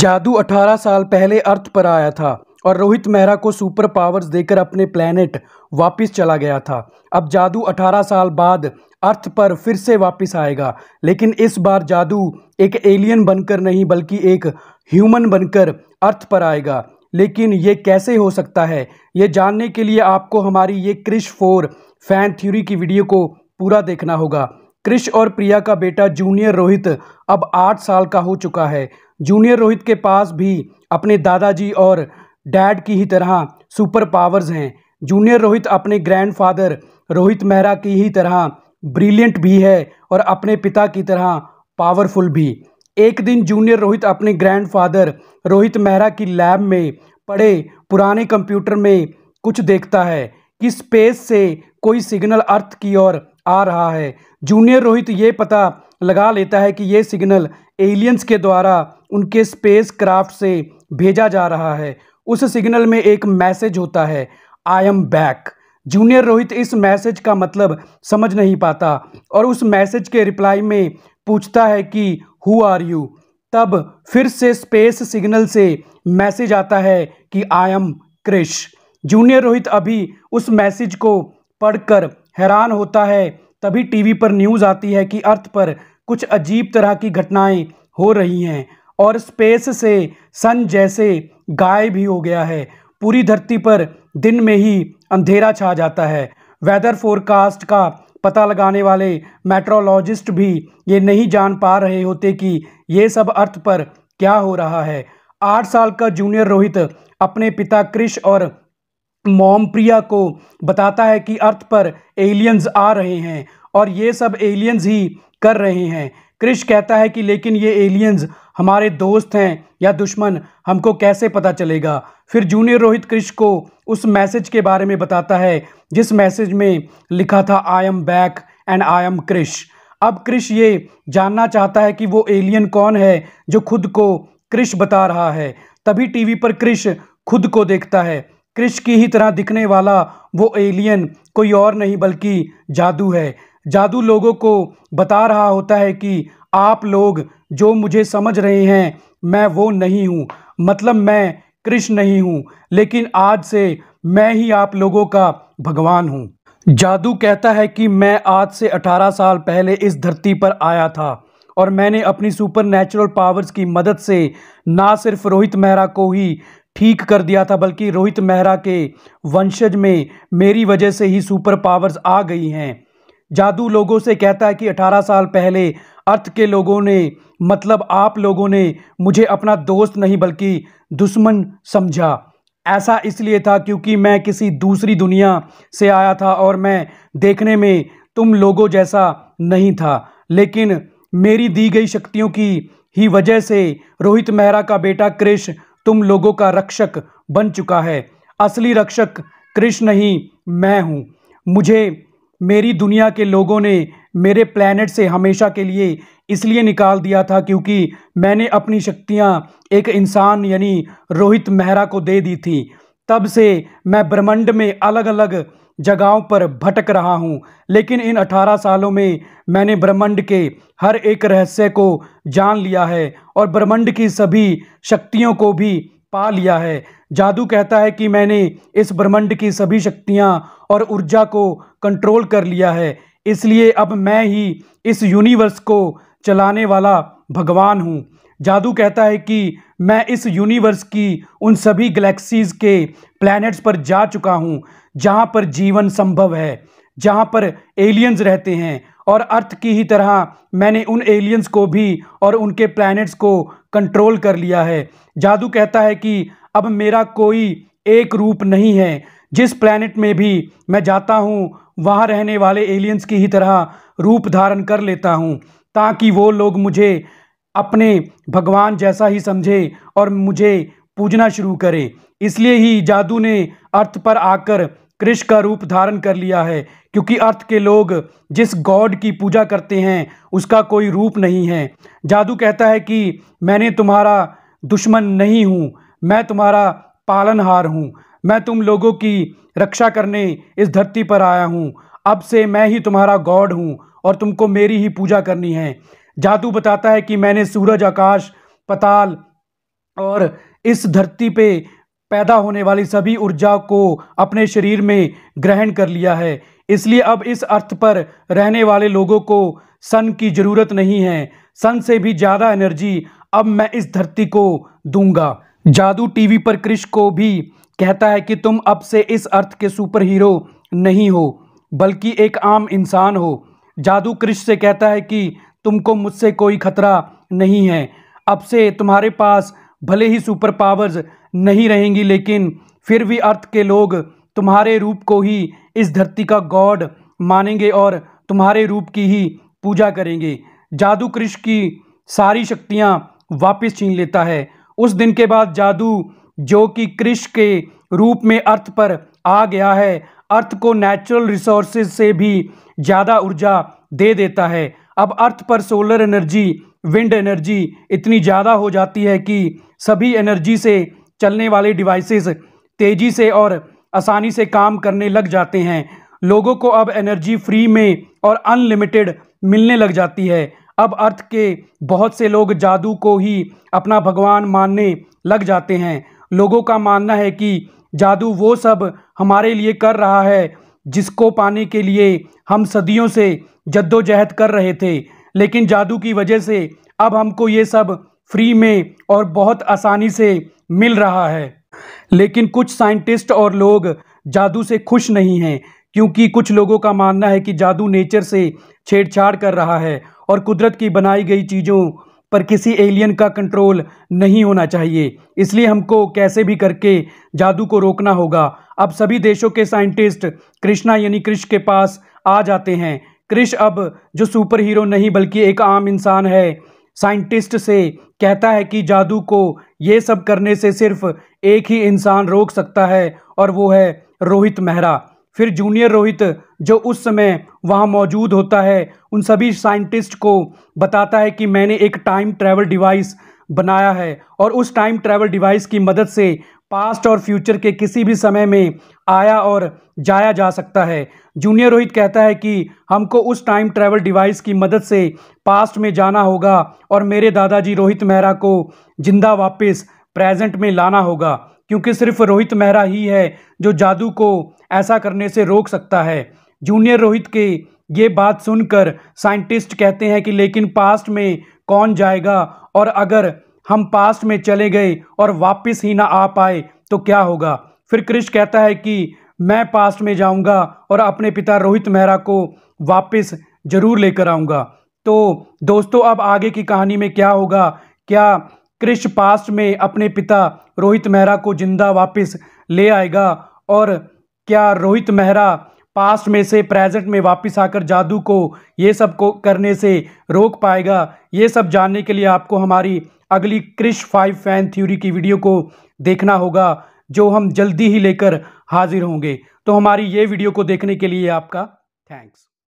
जादू 18 साल पहले अर्थ पर आया था और रोहित मेहरा को सुपर पावर्स देकर अपने प्लेनेट वापस चला गया था अब जादू 18 साल बाद अर्थ पर फिर से वापस आएगा लेकिन इस बार जादू एक एलियन बनकर नहीं बल्कि एक ह्यूमन बनकर अर्थ पर आएगा लेकिन ये कैसे हो सकता है ये जानने के लिए आपको हमारी ये क्रिश फोर फैन थ्योरी की वीडियो को पूरा देखना होगा कृष और प्रिया का बेटा जूनियर रोहित अब आठ साल का हो चुका है जूनियर रोहित के पास भी अपने दादाजी और डैड की ही तरह सुपर पावर्स हैं जूनियर रोहित अपने ग्रैंडफादर रोहित मेहरा की ही तरह ब्रिलियंट भी है और अपने पिता की तरह पावरफुल भी एक दिन जूनियर रोहित अपने ग्रैंडफादर रोहित मेहरा की लैब में पड़े पुराने कंप्यूटर में कुछ देखता है कि स्पेस से कोई सिग्नल अर्थ की ओर आ रहा है जूनियर रोहित ये पता लगा लेता है कि ये सिग्नल एलियंस के द्वारा उनके स्पेस क्राफ्ट से भेजा जा रहा है उस सिग्नल में एक मैसेज होता है I am back junior Rohit इस मैसेज का मतलब समझ नहीं पाता और उस मैसेज के रिप्लाई में पूछता है कि हु आर यू तब फिर से स्पेस सिग्नल से मैसेज आता है कि I am Krrish junior Rohit अभी उस मैसेज को पढ़कर हैरान होता है तभी टीवी पर न्यूज़ आती है कि अर्थ पर कुछ अजीब तरह की घटनाएं हो रही हैं और स्पेस से सन जैसे गायब ही हो गया है पूरी धरती पर दिन में ही अंधेरा छा जाता है वेदर फोरकास्ट का पता लगाने वाले मेट्रोलॉजिस्ट भी ये नहीं जान पा रहे होते कि ये सब अर्थ पर क्या हो रहा है आठ साल का जूनियर रोहित अपने पिता कृष और मॉम प्रिया को बताता है कि अर्थ पर एलियंस आ रहे हैं और ये सब एलियंस ही कर रहे हैं क्रिश कहता है कि लेकिन ये एलियंस हमारे दोस्त हैं या दुश्मन हमको कैसे पता चलेगा फिर जूनियर रोहित क्रिश को उस मैसेज के बारे में बताता है जिस मैसेज में लिखा था I am back and I am Krrish अब क्रिश ये जानना चाहता है कि वो एलियन कौन है जो खुद को क्रिश बता रहा है तभी टीवी पर क्रिश खुद को देखता है कृष की ही तरह दिखने वाला वो एलियन कोई और नहीं बल्कि जादू है जादू लोगों को बता रहा होता है कि आप लोग जो मुझे समझ रहे हैं मैं वो नहीं हूँ मतलब मैं कृष्ण नहीं हूँ लेकिन आज से मैं ही आप लोगों का भगवान हूँ जादू कहता है कि मैं आज से 18 साल पहले इस धरती पर आया था और मैंने अपनी सुपर नेचुरल पावर्स की मदद से ना सिर्फ रोहित मेहरा को ही ठीक कर दिया था बल्कि रोहित मेहरा के वंशज में मेरी वजह से ही सुपर पावर्स आ गई हैं जादू लोगों से कहता है कि 18 साल पहले अर्थ के लोगों ने मतलब आप लोगों ने मुझे अपना दोस्त नहीं बल्कि दुश्मन समझा ऐसा इसलिए था क्योंकि मैं किसी दूसरी दुनिया से आया था और मैं देखने में तुम लोगों जैसा नहीं था लेकिन मेरी दी गई शक्तियों की ही वजह से रोहित मेहरा का बेटा कृष्ण तुम लोगों का रक्षक बन चुका है असली रक्षक कृष्ण ही मैं हूँ मुझे मेरी दुनिया के लोगों ने मेरे प्लेनेट से हमेशा के लिए इसलिए निकाल दिया था क्योंकि मैंने अपनी शक्तियाँ एक इंसान यानी रोहित मेहरा को दे दी थी तब से मैं ब्रह्मंड में अलग अलग जगहों पर भटक रहा हूँ लेकिन इन अठारह सालों में मैंने ब्रह्मंड के हर एक रहस्य को जान लिया है और ब्रह्मंड की सभी शक्तियों को भी पा लिया है जादू कहता है कि मैंने इस ब्रह्मंड की सभी शक्तियाँ और ऊर्जा को कंट्रोल कर लिया है इसलिए अब मैं ही इस यूनिवर्स को चलाने वाला भगवान हूँ जादू कहता है कि मैं इस यूनिवर्स की उन सभी गैलेक्सीज़ के प्लैनेट्स पर जा चुका हूँ जहाँ पर जीवन संभव है जहाँ पर एलियंस रहते हैं और अर्थ की ही तरह मैंने उन एलियंस को भी और उनके प्लैनेट्स को कंट्रोल कर लिया है जादू कहता है कि अब मेरा कोई एक रूप नहीं है जिस प्लैनेट में भी मैं जाता हूँ वहाँ रहने वाले एलियंस की ही तरह रूप धारण कर लेता हूँ ताकि वो लोग मुझे अपने भगवान जैसा ही समझे और मुझे पूजना शुरू करें इसलिए ही जादू ने अर्थ पर आकर कृष का रूप धारण कर लिया है क्योंकि अर्थ के लोग जिस गॉड की पूजा करते हैं उसका कोई रूप नहीं है जादू कहता है कि मैंने तुम्हारा दुश्मन नहीं हूँ मैं तुम्हारा पालनहार हूँ मैं तुम लोगों की रक्षा करने इस धरती पर आया हूँ अब से मैं ही तुम्हारा गॉड हूँ और तुमको मेरी ही पूजा करनी है जादू बताता है कि मैंने सूरज आकाश पताल और इस धरती पे पैदा होने वाली सभी ऊर्जा को अपने शरीर में ग्रहण कर लिया है इसलिए अब इस अर्थ पर रहने वाले लोगों को सन की ज़रूरत नहीं है सन से भी ज़्यादा एनर्जी अब मैं इस धरती को दूंगा जादू टीवी पर क्रिश को भी कहता है कि तुम अब से इस अर्थ के सुपर हीरो नहीं हो बल्कि एक आम इंसान हो जादू कृष से कहता है कि तुमको मुझसे कोई खतरा नहीं है अब से तुम्हारे पास भले ही सुपर पावर्स नहीं रहेंगी लेकिन फिर भी अर्थ के लोग तुम्हारे रूप को ही इस धरती का गॉड मानेंगे और तुम्हारे रूप की ही पूजा करेंगे जादू कृष्ण की सारी शक्तियाँ वापस छीन लेता है उस दिन के बाद जादू जो कि कृष्ण के रूप में अर्थ पर आ गया है अर्थ को नेचुरल रिसोर्सेज से भी ज़्यादा ऊर्जा दे देता है अब अर्थ पर सोलर एनर्जी विंड एनर्जी इतनी ज़्यादा हो जाती है कि सभी एनर्जी से चलने वाले डिवाइसेस तेज़ी से और आसानी से काम करने लग जाते हैं लोगों को अब एनर्जी फ्री में और अनलिमिटेड मिलने लग जाती है अब अर्थ के बहुत से लोग जादू को ही अपना भगवान मानने लग जाते हैं लोगों का मानना है कि जादू वो सब हमारे लिए कर रहा है जिसको पाने के लिए हम सदियों से जद्दोजहद कर रहे थे लेकिन जादू की वजह से अब हमको ये सब फ्री में और बहुत आसानी से मिल रहा है लेकिन कुछ साइंटिस्ट और लोग जादू से खुश नहीं हैं क्योंकि कुछ लोगों का मानना है कि जादू नेचर से छेड़छाड़ कर रहा है और कुदरत की बनाई गई चीज़ों पर किसी एलियन का कंट्रोल नहीं होना चाहिए इसलिए हमको कैसे भी करके जादू को रोकना होगा अब सभी देशों के साइंटिस्ट कृष्णा यानी कृष्ण के पास आ जाते हैं क्रिश अब जो सुपर हीरो नहीं बल्कि एक आम इंसान है साइंटिस्ट से कहता है कि जादू को ये सब करने से सिर्फ एक ही इंसान रोक सकता है और वो है रोहित मेहरा फिर जूनियर रोहित जो उस समय वहाँ मौजूद होता है उन सभी साइंटिस्ट को बताता है कि मैंने एक टाइम ट्रैवल डिवाइस बनाया है और उस टाइम ट्रैवल डिवाइस की मदद से पास्ट और फ्यूचर के किसी भी समय में आया और जाया जा सकता है जूनियर रोहित कहता है कि हमको उस टाइम ट्रैवल डिवाइस की मदद से पास्ट में जाना होगा और मेरे दादाजी रोहित मेहरा को जिंदा वापस प्रेजेंट में लाना होगा क्योंकि सिर्फ रोहित मेहरा ही है जो जादू को ऐसा करने से रोक सकता है जूनियर रोहित के ये बात सुनकर साइंटिस्ट कहते हैं कि लेकिन पास्ट में कौन जाएगा और अगर हम पास्ट में चले गए और वापस ही ना आ पाए तो क्या होगा फिर कृष्ण कहता है कि मैं पास्ट में जाऊंगा और अपने पिता रोहित मेहरा को वापस जरूर लेकर आऊंगा तो दोस्तों अब आगे की कहानी में क्या होगा क्या कृष्ण पास्ट में अपने पिता रोहित मेहरा को जिंदा वापस ले आएगा और क्या रोहित मेहरा पास्ट में से प्रेजेंट में वापस आकर जादू को ये सब को करने से रोक पाएगा ये सब जानने के लिए आपको हमारी अगली क्रिश फाइव फैन थ्योरी की वीडियो को देखना होगा जो हम जल्दी ही लेकर हाजिर होंगे तो हमारी ये वीडियो को देखने के लिए आपका थैंक्स